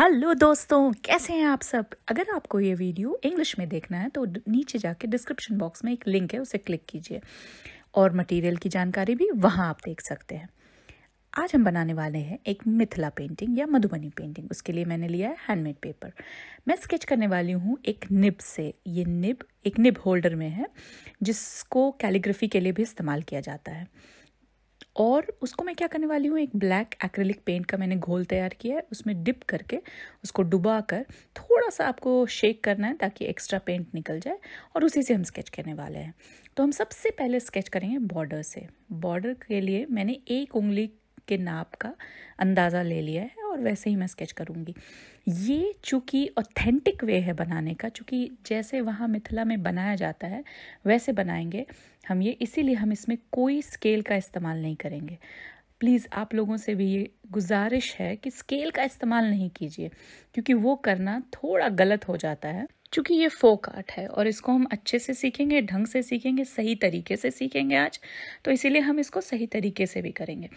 hello दोस्तों कैसे हैं आप सब अगर आपको ये वीडियो इंग्लिश में देखना है तो नीचे जाके डिस्क्रिप्शन बॉक्स में एक लिंक है उसे क्लिक कीजिए और मटेरियल की जानकारी भी वहाँ आप देख सकते हैं आज हम बनाने वाले हैं एक मिथिला पेंटिंग या मधुबनी पेंटिंग उसके लिए मैंने लिया है हैंडमेड पेपर मैं स्केच करने वाली हूँ एक निब से ये निब एक निब होल्डर में है जिसको कैलीग्राफी के लिए भी इस्तेमाल किया जाता है और उसको मैं क्या करने वाली हूँ एक ब्लैक एक्रेलिक पेंट का मैंने घोल तैयार किया है उसमें डिप करके उसको डुबा कर थोड़ा सा आपको शेक करना है ताकि एक्स्ट्रा पेंट निकल जाए और उसी से हम स्केच करने वाले हैं तो हम सबसे पहले स्केच करेंगे बॉर्डर से बॉर्डर के लिए मैंने एक उंगली के नाप का अंदाज़ा ले लिया है और वैसे ही मैं स्केच करूँगी ये चूँकि ऑथेंटिक वे है बनाने का चूँकि जैसे वहाँ मिथिला में बनाया जाता है वैसे बनाएंगे हम ये इसीलिए हम इसमें कोई स्केल का इस्तेमाल नहीं करेंगे प्लीज़ आप लोगों से भी ये गुजारिश है कि स्केल का इस्तेमाल नहीं कीजिए क्योंकि वो करना थोड़ा गलत हो जाता है चूँकि ये फोक आर्ट है और इसको हम अच्छे से सीखेंगे ढंग से सीखेंगे सही तरीके से सीखेंगे आज तो इसीलिए हम इसको सही तरीके से भी करेंगे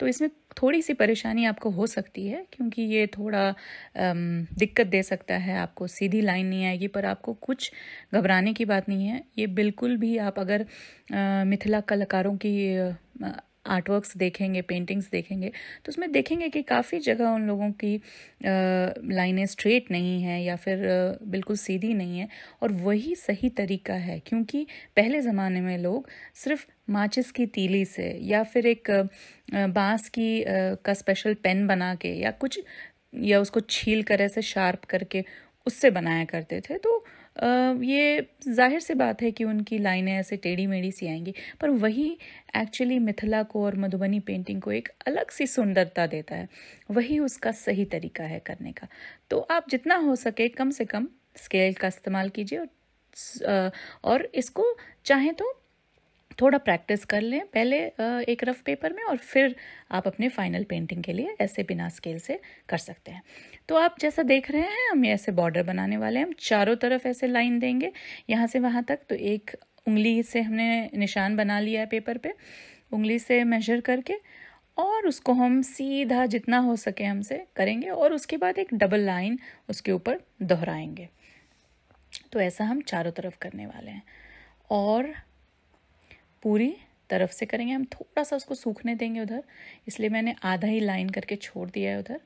तो इसमें थोड़ी सी परेशानी आपको हो सकती है क्योंकि ये थोड़ा दिक्कत दे सकता है आपको सीधी लाइन नहीं आएगी पर आपको कुछ घबराने की बात नहीं है ये बिल्कुल भी आप अगर मिथिला कलाकारों की आर्टवर्क्स देखेंगे पेंटिंग्स देखेंगे तो उसमें देखेंगे कि काफ़ी जगह उन लोगों की लाइनें स्ट्रेट नहीं हैं या फिर बिल्कुल सीधी नहीं है और वही सही तरीका है क्योंकि पहले ज़माने में लोग सिर्फ माचिस की तीली से या फिर एक बांस की का स्पेशल पेन बना के या कुछ या उसको छील कर ऐसे शार्प करके उससे बनाया करते थे तो ये जाहिर सी बात है कि उनकी लाइनें ऐसे टेढ़ी मेढ़ी सी आएंगी पर वही एक्चुअली मिथिला को और मधुबनी पेंटिंग को एक अलग सी सुंदरता देता है वही उसका सही तरीका है करने का तो आप जितना हो सके कम से कम स्केल का इस्तेमाल कीजिए और इसको चाहें तो थोड़ा प्रैक्टिस कर लें पहले एक रफ पेपर में और फिर आप अपने फाइनल पेंटिंग के लिए ऐसे बिना स्केल से कर सकते हैं तो आप जैसा देख रहे हैं हम ऐसे बॉर्डर बनाने वाले हैं हम चारों तरफ ऐसे लाइन देंगे यहाँ से वहाँ तक तो एक उंगली से हमने निशान बना लिया है पेपर पे उंगली से मेजर करके और उसको हम सीधा जितना हो सके हमसे करेंगे और उसके बाद एक डबल लाइन उसके ऊपर दोहराएंगे तो ऐसा हम चारों तरफ करने वाले हैं और पूरी तरफ से करेंगे हम थोड़ा सा उसको सूखने देंगे उधर इसलिए मैंने आधा ही लाइन करके छोड़ दिया है उधर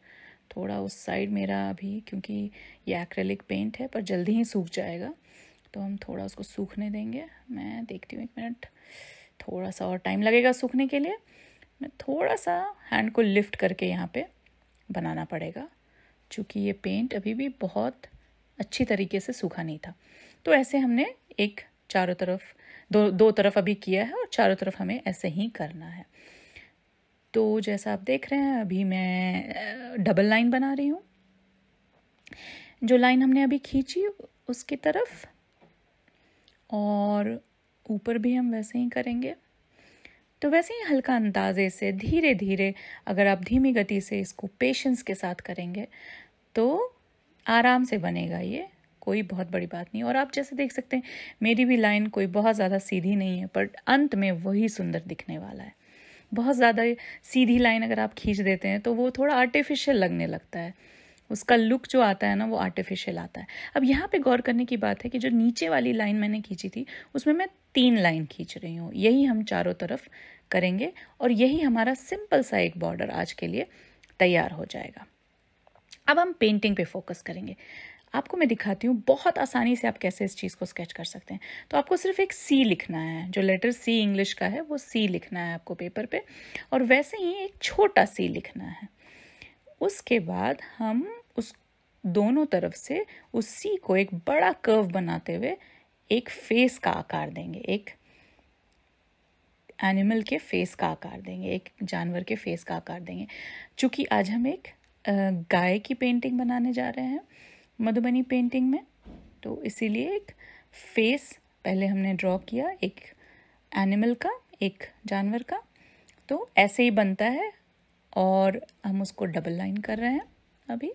थोड़ा उस साइड मेरा अभी क्योंकि ये एक्रेलिक पेंट है पर जल्दी ही सूख जाएगा तो हम थोड़ा उसको सूखने देंगे मैं देखती हूँ एक मिनट थोड़ा सा और टाइम लगेगा सूखने के लिए मैं थोड़ा सा हैंड को लिफ्ट करके यहाँ पे बनाना पड़ेगा चूँकि ये पेंट अभी भी बहुत अच्छी तरीके से सूखा नहीं था तो ऐसे हमने एक चारों तरफ दो दो तरफ अभी किया है और चारों तरफ हमें ऐसे ही करना है तो जैसा आप देख रहे हैं अभी मैं डबल लाइन बना रही हूँ जो लाइन हमने अभी खींची उसकी तरफ और ऊपर भी हम वैसे ही करेंगे तो वैसे ही हल्का अंदाजे से धीरे धीरे अगर आप धीमी गति से इसको पेशेंस के साथ करेंगे तो आराम से बनेगा ये कोई बहुत बड़ी बात नहीं और आप जैसे देख सकते हैं मेरी भी लाइन कोई बहुत ज़्यादा सीधी नहीं है पर अंत में वही सुंदर दिखने वाला है बहुत ज़्यादा सीधी लाइन अगर आप खींच देते हैं तो वो थोड़ा आर्टिफिशियल लगने लगता है उसका लुक जो आता है ना वो आर्टिफिशियल आता है अब यहाँ पे गौर करने की बात है कि जो नीचे वाली लाइन मैंने खींची थी उसमें मैं तीन लाइन खींच रही हूँ यही हम चारों तरफ करेंगे और यही हमारा सिंपल सा एक बॉर्डर आज के लिए तैयार हो जाएगा अब हम पेंटिंग पे फोकस करेंगे आपको मैं दिखाती हूँ बहुत आसानी से आप कैसे इस चीज़ को स्केच कर सकते हैं तो आपको सिर्फ एक सी लिखना है जो लेटर सी इंग्लिश का है वो सी लिखना है आपको पेपर पे और वैसे ही एक छोटा सी लिखना है उसके बाद हम उस दोनों तरफ से उस सी को एक बड़ा कर्व बनाते हुए एक फेस का आकार देंगे एक एनिमल के फेस का आकार देंगे एक जानवर के फेस का आकार देंगे चूँकि आज हम एक गाय की पेंटिंग बनाने जा रहे हैं मधुबनी पेंटिंग में तो इसीलिए एक फेस पहले हमने ड्रॉ किया एक एनिमल का एक जानवर का तो ऐसे ही बनता है और हम उसको डबल लाइन कर रहे हैं अभी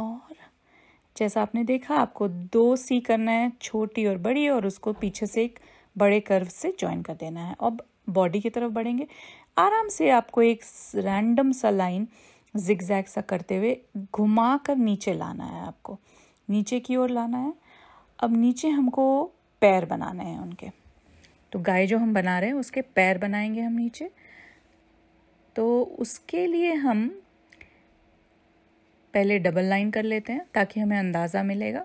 और जैसा आपने देखा आपको दो सी करना है छोटी और बड़ी और उसको पीछे से एक बड़े कर्व से ज्वाइन कर देना है अब बॉडी की तरफ बढ़ेंगे आराम से आपको एक रैंडम सा लाइन जिगजैग सा करते हुए घुमा कर नीचे लाना है आपको नीचे की ओर लाना है अब नीचे हमको पैर बनाने हैं उनके तो गाय जो हम बना रहे हैं उसके पैर बनाएंगे हम नीचे तो उसके लिए हम पहले डबल लाइन कर लेते हैं ताकि हमें अंदाज़ा मिलेगा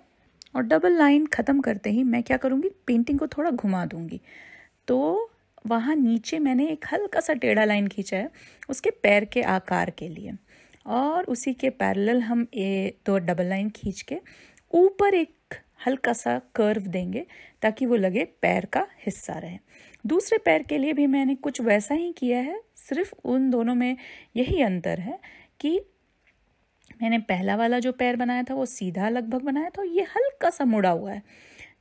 और डबल लाइन ख़त्म करते ही मैं क्या करूँगी पेंटिंग को थोड़ा घुमा दूँगी तो वहाँ नीचे मैंने एक हल्का सा टेढ़ा लाइन खींचा है उसके पैर के आकार के लिए और उसी के पैरेलल हम ए दो डबल लाइन खींच के ऊपर एक हल्का सा कर्व देंगे ताकि वो लगे पैर का हिस्सा रहे दूसरे पैर के लिए भी मैंने कुछ वैसा ही किया है सिर्फ उन दोनों में यही अंतर है कि मैंने पहला वाला जो पैर बनाया था वो सीधा लगभग बनाया था और ये हल्का सा मुड़ा हुआ है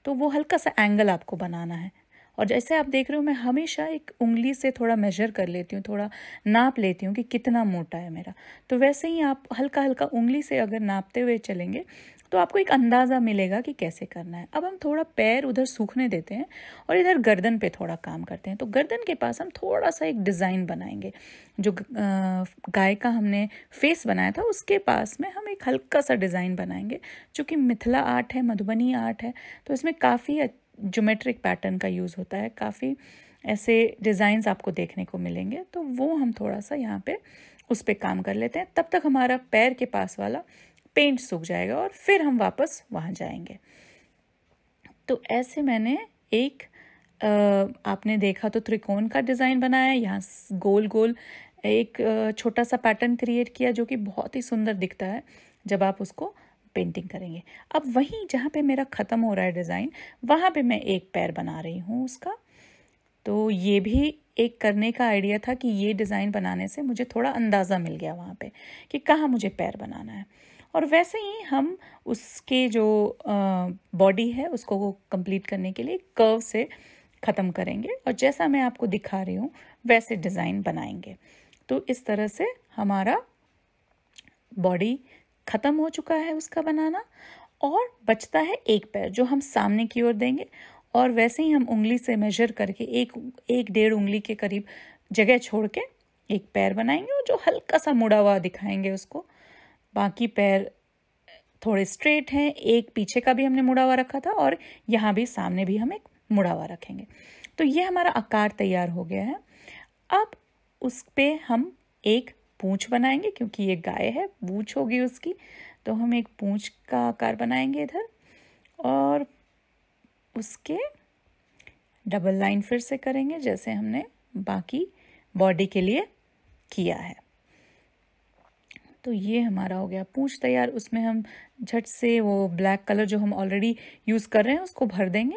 तो वो हल्का सा एंगल आपको बनाना है और जैसे आप देख रहे हो मैं हमेशा एक उंगली से थोड़ा मेजर कर लेती हूँ थोड़ा नाप लेती हूँ कि कितना मोटा है मेरा तो वैसे ही आप हल्का हल्का उंगली से अगर नापते हुए चलेंगे तो आपको एक अंदाज़ा मिलेगा कि कैसे करना है अब हम थोड़ा पैर उधर सूखने देते हैं और इधर गर्दन पे थोड़ा काम करते हैं तो गर्दन के पास हम थोड़ा सा एक डिज़ाइन बनाएंगे जो गाय का हमने फेस बनाया था उसके पास में हम एक हल्का सा डिज़ाइन बनाएंगे चूँकि मिथिला आर्ट है मधुबनी आर्ट है तो इसमें काफ़ी जोमेट्रिक पैटर्न का यूज़ होता है काफ़ी ऐसे डिज़ाइंस आपको देखने को मिलेंगे तो वो हम थोड़ा सा यहाँ पे उस पर काम कर लेते हैं तब तक हमारा पैर के पास वाला पेंट सूख जाएगा और फिर हम वापस वहाँ जाएंगे तो ऐसे मैंने एक आपने देखा तो त्रिकोण का डिज़ाइन बनाया यहाँ गोल गोल एक छोटा सा पैटर्न क्रिएट किया जो कि बहुत ही सुंदर दिखता है जब आप उसको पेंटिंग करेंगे अब वहीं जहाँ पे मेरा ख़त्म हो रहा है डिज़ाइन वहाँ पे मैं एक पैर बना रही हूँ उसका तो ये भी एक करने का आइडिया था कि ये डिज़ाइन बनाने से मुझे थोड़ा अंदाज़ा मिल गया वहाँ पे कि कहाँ मुझे पैर बनाना है और वैसे ही हम उसके जो बॉडी है उसको कंप्लीट करने के लिए कर्व से ख़त्म करेंगे और जैसा मैं आपको दिखा रही हूँ वैसे डिज़ाइन बनाएंगे तो इस तरह से हमारा बॉडी ख़त्म हो चुका है उसका बनाना और बचता है एक पैर जो हम सामने की ओर देंगे और वैसे ही हम उंगली से मेजर करके एक एक डेढ़ उंगली के करीब जगह छोड़ के एक पैर बनाएंगे और जो हल्का सा मुड़ा हुआ दिखाएंगे उसको बाकी पैर थोड़े स्ट्रेट हैं एक पीछे का भी हमने मुड़ा हुआ रखा था और यहाँ भी सामने भी हम एक मुड़ा हुआ रखेंगे तो ये हमारा आकार तैयार हो गया है अब उस पर हम एक पूछ बनाएंगे क्योंकि ये गाय है पूछ होगी उसकी तो हम एक पूछ का आकार बनाएंगे इधर और उसके डबल लाइन फिर से करेंगे जैसे हमने बाकी बॉडी के लिए किया है तो ये हमारा हो गया पूछ तैयार उसमें हम झट से वो ब्लैक कलर जो हम ऑलरेडी यूज़ कर रहे हैं उसको भर देंगे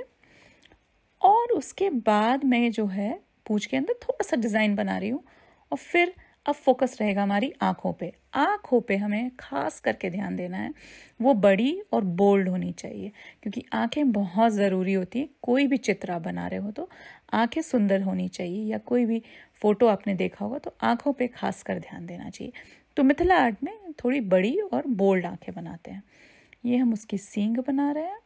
और उसके बाद मैं जो है पूछ के अंदर थोड़ा सा डिज़ाइन बना रही हूँ और फिर अब फोकस रहेगा हमारी आँखों पे आँखों पे हमें खास करके ध्यान देना है वो बड़ी और बोल्ड होनी चाहिए क्योंकि आँखें बहुत ज़रूरी होती हैं कोई भी चित्र आप बना रहे हो तो आँखें सुंदर होनी चाहिए या कोई भी फ़ोटो आपने देखा होगा तो आँखों पे खास कर ध्यान देना चाहिए तो मिथिला आर्ट में थोड़ी बड़ी और बोल्ड आँखें बनाते हैं ये हम उसकी सींग बना रहे हैं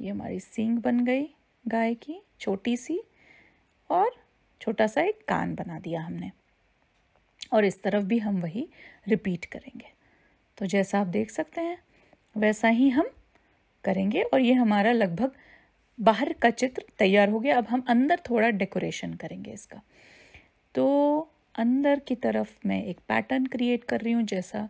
ये हमारी सींग बन गई गाय की छोटी सी और छोटा सा एक कान बना दिया हमने और इस तरफ भी हम वही रिपीट करेंगे तो जैसा आप देख सकते हैं वैसा ही हम करेंगे और ये हमारा लगभग बाहर का चित्र तैयार हो गया अब हम अंदर थोड़ा डेकोरेशन करेंगे इसका तो अंदर की तरफ मैं एक पैटर्न क्रिएट कर रही हूँ जैसा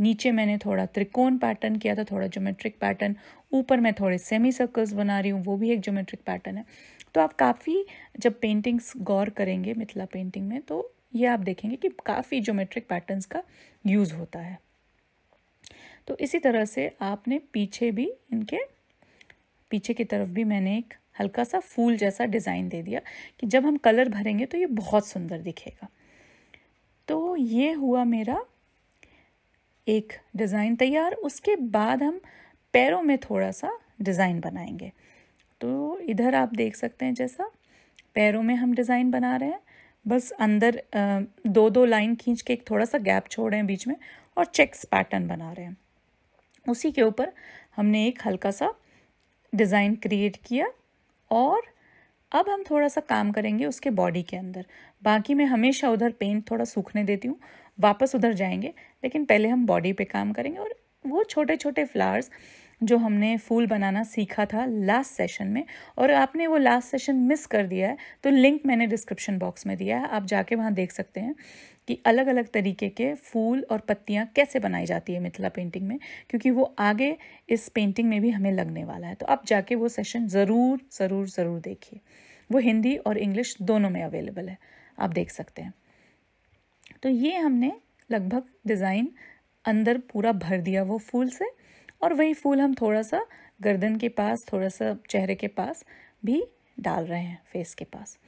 नीचे मैंने थोड़ा त्रिकोण पैटर्न किया था थोड़ा ज्योमेट्रिक पैटर्न ऊपर मैं थोड़े सेमी सर्कल्स बना रही हूँ वो भी एक ज्योमेट्रिक पैटर्न है तो आप काफ़ी जब पेंटिंग्स गौर करेंगे मिथिला पेंटिंग में तो ये आप देखेंगे कि काफ़ी ज्योमेट्रिक पैटर्न्स का यूज़ होता है तो इसी तरह से आपने पीछे भी इनके पीछे की तरफ भी मैंने एक हल्का सा फूल जैसा डिज़ाइन दे दिया कि जब हम कलर भरेंगे तो ये बहुत सुंदर दिखेगा तो ये हुआ मेरा एक डिज़ाइन तैयार उसके बाद हम पैरों में थोड़ा सा डिज़ाइन बनाएंगे तो इधर आप देख सकते हैं जैसा पैरों में हम डिज़ाइन बना रहे हैं बस अंदर दो दो लाइन खींच के एक थोड़ा सा गैप छोड़ रहे हैं बीच में और चेक्स पैटर्न बना रहे हैं उसी के ऊपर हमने एक हल्का सा डिज़ाइन क्रिएट किया और अब हम थोड़ा सा काम करेंगे उसके बॉडी के अंदर बाकी मैं हमेशा उधर पेंट थोड़ा सूखने देती हूँ वापस उधर जाएंगे लेकिन पहले हम बॉडी पे काम करेंगे और वो छोटे छोटे फ्लावर्स जो हमने फूल बनाना सीखा था लास्ट सेशन में और आपने वो लास्ट सेशन मिस कर दिया है तो लिंक मैंने डिस्क्रिप्शन बॉक्स में दिया है आप जाके वहाँ देख सकते हैं कि अलग अलग तरीके के फूल और पत्तियाँ कैसे बनाई जाती है मिथिला पेंटिंग में क्योंकि वो आगे इस पेंटिंग में भी हमें लगने वाला है तो आप जाके वो सेशन ज़रूर ज़रूर ज़रूर देखिए वो हिंदी और इंग्लिश दोनों में अवेलेबल है आप देख सकते हैं तो ये हमने लगभग डिज़ाइन अंदर पूरा भर दिया वो फूल से और वही फूल हम थोड़ा सा गर्दन के पास थोड़ा सा चेहरे के पास भी डाल रहे हैं फेस के पास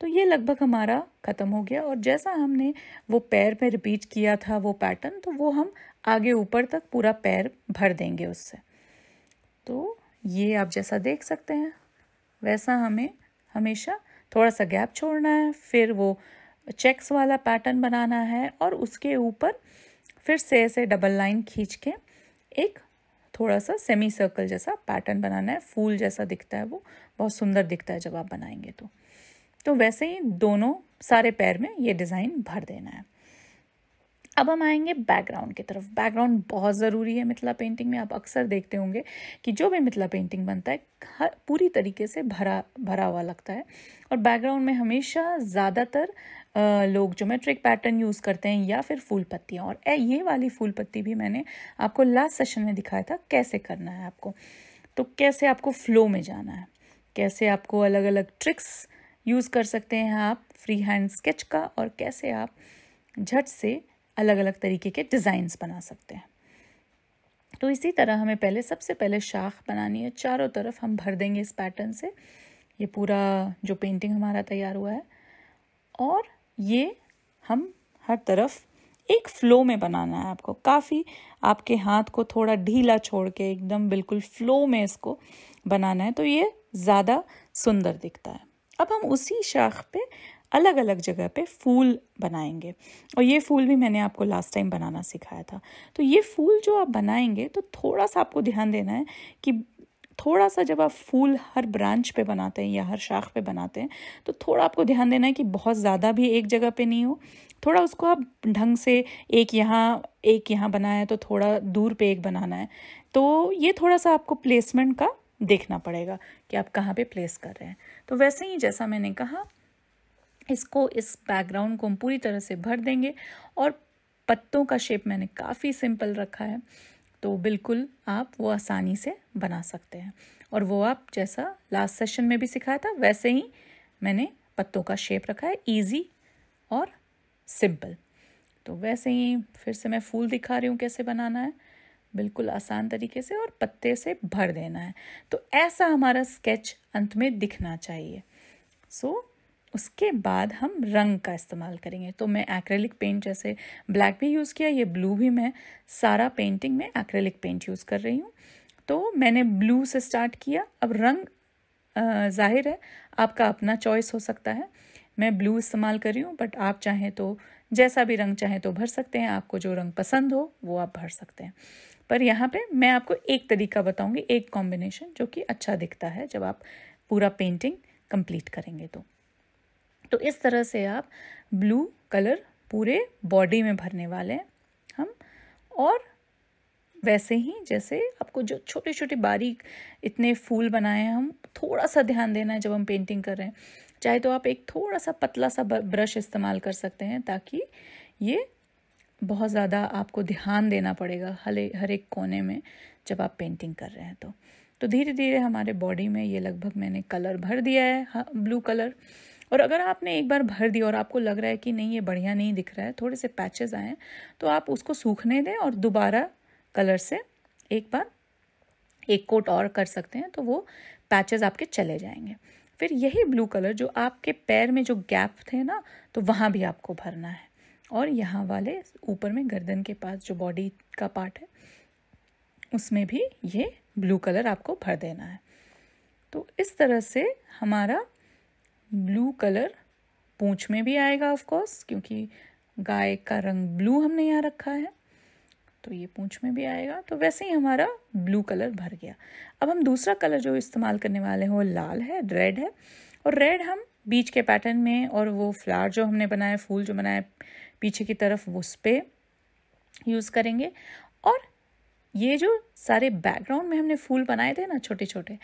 तो ये लगभग हमारा ख़त्म हो गया और जैसा हमने वो पैर पे रिपीट किया था वो पैटर्न तो वो हम आगे ऊपर तक पूरा पैर भर देंगे उससे तो ये आप जैसा देख सकते हैं वैसा हमें हमेशा थोड़ा सा गैप छोड़ना है फिर वो चेक्स वाला पैटर्न बनाना है और उसके ऊपर फिर से ऐसे डबल लाइन खींच के एक थोड़ा सा सेमी सर्कल जैसा पैटर्न बनाना है फूल जैसा दिखता है वो बहुत सुंदर दिखता है जब आप बनाएंगे तो तो वैसे ही दोनों सारे पैर में ये डिज़ाइन भर देना है अब हम आएंगे बैकग्राउंड की तरफ बैकग्राउंड बहुत ज़रूरी है मिथिला पेंटिंग में आप अक्सर देखते होंगे कि जो भी मिथिला पेंटिंग बनता है हर पूरी तरीके से भरा भरा हुआ लगता है और बैकग्राउंड में हमेशा ज़्यादातर लोग ज्योमेट्रिक पैटर्न यूज़ करते हैं या फिर फूल पत्तियाँ और ए, ये वाली फूल पत्ती भी मैंने आपको लास्ट सेशन में दिखाया था कैसे करना है आपको तो कैसे आपको फ्लो में जाना है कैसे आपको अलग अलग ट्रिक्स यूज़ कर सकते हैं आप फ्री हैंड स्केच का और कैसे आप झट से अलग अलग तरीके के डिज़ाइंस बना सकते हैं तो इसी तरह हमें पहले सबसे पहले शाख बनानी है चारों तरफ हम भर देंगे इस पैटर्न से ये पूरा जो पेंटिंग हमारा तैयार हुआ है और ये हम हर तरफ एक फ्लो में बनाना है आपको काफ़ी आपके हाथ को थोड़ा ढीला छोड़ के एकदम बिल्कुल फ्लो में इसको बनाना है तो ये ज़्यादा सुंदर दिखता है अब हम उसी शाख पे अलग अलग जगह पे फूल बनाएंगे और ये फूल भी मैंने आपको लास्ट टाइम बनाना सिखाया था तो ये फूल जो आप बनाएंगे तो थोड़ा सा आपको ध्यान देना है कि थोड़ा सा जब आप फूल हर ब्रांच पे बनाते हैं या हर शाख पे बनाते हैं तो थोड़ा आपको ध्यान देना है कि बहुत ज़्यादा भी एक जगह पे नहीं हो थोड़ा उसको आप ढंग से एक यहाँ एक यहाँ बनाया तो थोड़ा दूर पे एक बनाना है तो ये थोड़ा सा आपको प्लेसमेंट का देखना पड़ेगा कि आप कहाँ पे प्लेस कर रहे हैं तो वैसे ही जैसा मैंने कहा इसको इस बैकग्राउंड को हम पूरी तरह से भर देंगे और पत्तों का शेप मैंने काफ़ी सिंपल रखा है तो बिल्कुल आप वो आसानी से बना सकते हैं और वो आप जैसा लास्ट सेशन में भी सिखाया था वैसे ही मैंने पत्तों का शेप रखा है ईजी और सिंपल तो वैसे ही फिर से मैं फूल दिखा रही हूँ कैसे बनाना है बिल्कुल आसान तरीके से और पत्ते से भर देना है तो ऐसा हमारा स्केच अंत में दिखना चाहिए सो so, उसके बाद हम रंग का इस्तेमाल करेंगे तो मैं एक्रेलिक पेंट जैसे ब्लैक भी यूज़ किया ये ब्लू भी मैं सारा पेंटिंग में एक्रेलिक पेंट यूज़ कर रही हूँ तो मैंने ब्लू से स्टार्ट किया अब रंग ज़ाहिर है आपका अपना चॉइस हो सकता है मैं ब्लू इस्तेमाल कर रही हूँ बट आप चाहें तो जैसा भी रंग चाहें तो भर सकते हैं आपको जो रंग पसंद हो वो आप भर सकते हैं पर यहाँ पे मैं आपको एक तरीका बताऊँगी एक कॉम्बिनेशन जो कि अच्छा दिखता है जब आप पूरा पेंटिंग कंप्लीट करेंगे तो तो इस तरह से आप ब्लू कलर पूरे बॉडी में भरने वाले हैं हम और वैसे ही जैसे आपको जो छोटे छोटे बारीक इतने फूल बनाए हैं हम थोड़ा सा ध्यान देना है जब हम पेंटिंग कर रहे हैं चाहे तो आप एक थोड़ा सा पतला सा ब्रश इस्तेमाल कर सकते हैं ताकि ये बहुत ज़्यादा आपको ध्यान देना पड़ेगा हले हर एक कोने में जब आप पेंटिंग कर रहे हैं तो तो धीरे धीरे हमारे बॉडी में ये लगभग मैंने कलर भर दिया है ब्लू हाँ, कलर और अगर आपने एक बार भर दिया और आपको लग रहा है कि नहीं ये बढ़िया नहीं दिख रहा है थोड़े से पैचेज आए तो आप उसको सूखने दें और दोबारा कलर से एक बार एक कोट और कर सकते हैं तो वो पैचेज आपके चले जाएंगे फिर यही ब्लू कलर जो आपके पैर में जो गैप थे ना तो वहाँ भी आपको भरना है और यहाँ वाले ऊपर में गर्दन के पास जो बॉडी का पार्ट है उसमें भी ये ब्लू कलर आपको भर देना है तो इस तरह से हमारा ब्लू कलर पूंछ में भी आएगा ऑफ कोर्स क्योंकि गाय का रंग ब्लू हमने यहाँ रखा है तो ये पूंछ में भी आएगा तो वैसे ही हमारा ब्लू कलर भर गया अब हम दूसरा कलर जो इस्तेमाल करने वाले हैं वो लाल है रेड है और रेड हम बीच के पैटर्न में और वो फ्लावर जो हमने बनाया फूल जो बनाया पीछे की तरफ उस पर यूज़ करेंगे और ये जो सारे बैकग्राउंड में हमने फूल बनाए थे ना छोटे छोटे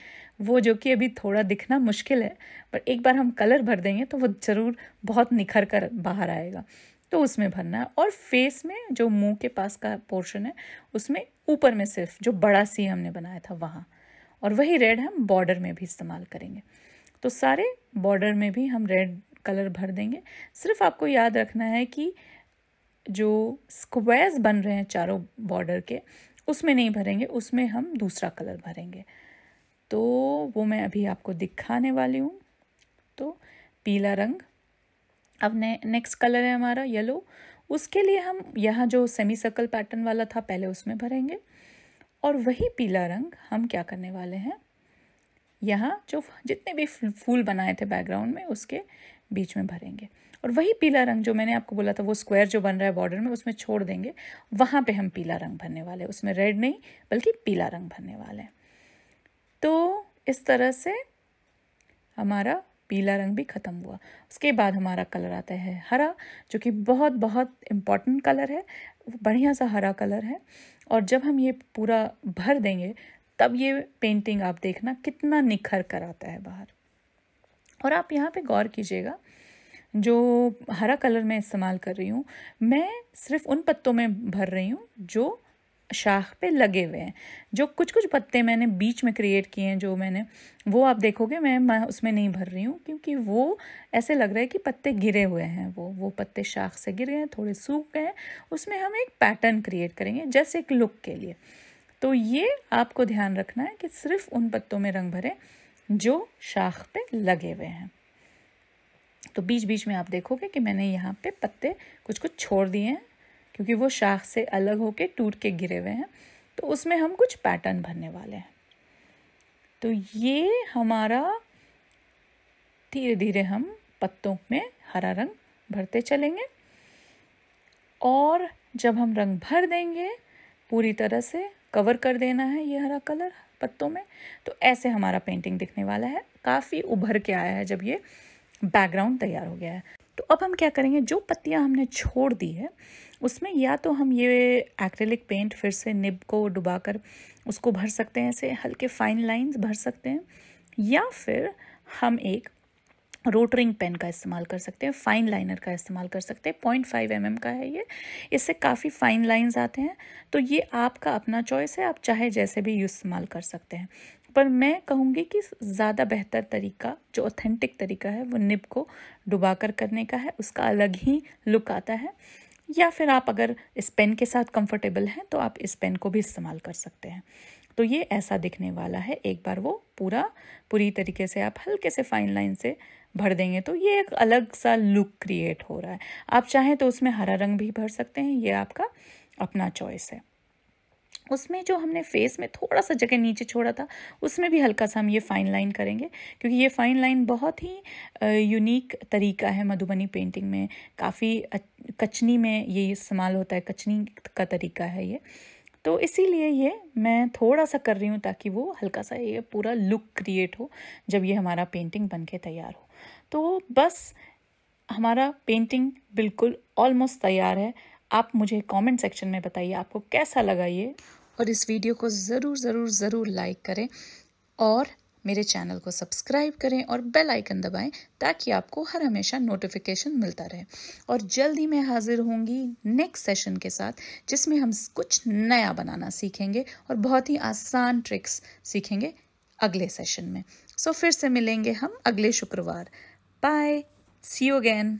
वो जो कि अभी थोड़ा दिखना मुश्किल है पर एक बार हम कलर भर देंगे तो वो ज़रूर बहुत निखर कर बाहर आएगा तो उसमें भरना है और फेस में जो मुंह के पास का पोर्शन है उसमें ऊपर में सिर्फ जो बड़ा सी हमने बनाया था वहाँ और वही रेड हम बॉर्डर में भी इस्तेमाल करेंगे तो सारे बॉर्डर में भी हम रेड कलर भर देंगे सिर्फ आपको याद रखना है कि जो स्क्वेयर्स बन रहे हैं चारों बॉर्डर के उसमें नहीं भरेंगे उसमें हम दूसरा कलर भरेंगे तो वो मैं अभी आपको दिखाने वाली हूँ तो पीला रंग अब ने नेक्स्ट कलर है हमारा येलो उसके लिए हम यहाँ जो सेमी सर्कल पैटर्न वाला था पहले उसमें भरेंगे और वही पीला रंग हम क्या करने वाले हैं यहाँ जो जितने भी फूल बनाए थे बैकग्राउंड में उसके बीच में भरेंगे और वही पीला रंग जो मैंने आपको बोला था वो स्क्वायर जो बन रहा है बॉर्डर में उसमें छोड़ देंगे वहाँ पे हम पीला रंग भरने वाले हैं उसमें रेड नहीं बल्कि पीला रंग भरने वाले हैं तो इस तरह से हमारा पीला रंग भी ख़त्म हुआ उसके बाद हमारा कलर आता है हरा जो कि बहुत बहुत इम्पॉर्टेंट कलर है बढ़िया सा हरा कलर है और जब हम ये पूरा भर देंगे तब ये पेंटिंग आप देखना कितना निखर कर आता है बाहर और आप यहाँ पे गौर कीजिएगा जो हरा कलर मैं इस्तेमाल कर रही हूँ मैं सिर्फ उन पत्तों में भर रही हूँ जो शाख पे लगे हुए हैं जो कुछ कुछ पत्ते मैंने बीच में क्रिएट किए हैं जो मैंने वो आप देखोगे मैं मैं उसमें नहीं भर रही हूँ क्योंकि वो ऐसे लग रहा है कि पत्ते गिरे हुए हैं वो वो पत्ते शाख से गिरे हैं थोड़े सूख गए हैं उसमें हम एक पैटर्न क्रिएट करेंगे जैसे एक लुक के लिए तो ये आपको ध्यान रखना है कि सिर्फ उन पत्तों में रंग भरें जो शाख पे लगे हुए हैं तो बीच बीच में आप देखोगे कि मैंने यहाँ पे पत्ते कुछ कुछ छोड़ दिए हैं क्योंकि वो शाख से अलग होके टूट के गिरे हुए हैं तो उसमें हम कुछ पैटर्न भरने वाले हैं तो ये हमारा धीरे धीरे हम पत्तों में हरा रंग भरते चलेंगे और जब हम रंग भर देंगे पूरी तरह से कवर कर देना है ये हरा कलर पत्तों में तो ऐसे हमारा पेंटिंग दिखने वाला है काफ़ी उभर के आया है जब ये बैकग्राउंड तैयार हो गया है तो अब हम क्या करेंगे जो पत्तियाँ हमने छोड़ दी है उसमें या तो हम ये एक्रेलिक पेंट फिर से निब को डुबाकर उसको भर सकते हैं ऐसे हल्के फाइन लाइंस भर सकते हैं या फिर हम एक रोटरिंग पेन का इस्तेमाल कर सकते हैं फाइन लाइनर का इस्तेमाल कर सकते हैं पॉइंट फाइव एम का है ये इससे काफ़ी फाइन लाइंस आते हैं तो ये आपका अपना चॉइस है आप चाहे जैसे भी इस्तेमाल कर सकते हैं पर मैं कहूँगी कि ज़्यादा बेहतर तरीका जो ऑथेंटिक तरीका है वो निब को डुबाकर करने का है उसका अलग ही लुक आता है या फिर आप अगर इस पेन के साथ कंफर्टेबल हैं तो आप इस पेन को भी इस्तेमाल कर सकते हैं तो ये ऐसा दिखने वाला है एक बार वो पूरा पूरी तरीके से आप हल्के से फाइन लाइन से भर देंगे तो ये एक अलग सा लुक क्रिएट हो रहा है आप चाहें तो उसमें हरा रंग भी भर सकते हैं ये आपका अपना चॉइस है उसमें जो हमने फेस में थोड़ा सा जगह नीचे छोड़ा था उसमें भी हल्का सा हम ये फाइन लाइन करेंगे क्योंकि ये फाइन लाइन बहुत ही यूनिक तरीका है मधुबनी पेंटिंग में काफ़ी कचनी में ये इस्तेमाल होता है कचनी का तरीका है ये तो इसीलिए ये मैं थोड़ा सा कर रही हूँ ताकि वो हल्का सा ये पूरा लुक क्रिएट हो जब ये हमारा पेंटिंग बन के तैयार हो तो बस हमारा पेंटिंग बिल्कुल ऑलमोस्ट तैयार है आप मुझे कमेंट सेक्शन में बताइए आपको कैसा लगा ये और इस वीडियो को ज़रूर ज़रूर ज़रूर लाइक करें और मेरे चैनल को सब्सक्राइब करें और बेल आइकन दबाएं ताकि आपको हर हमेशा नोटिफिकेशन मिलता रहे और जल्दी मैं हाजिर होंगी नेक्स्ट सेशन के साथ जिसमें हम कुछ नया बनाना सीखेंगे और बहुत ही आसान ट्रिक्स सीखेंगे अगले सेशन में सो so, फिर से मिलेंगे हम अगले शुक्रवार बाय सी यू अगेन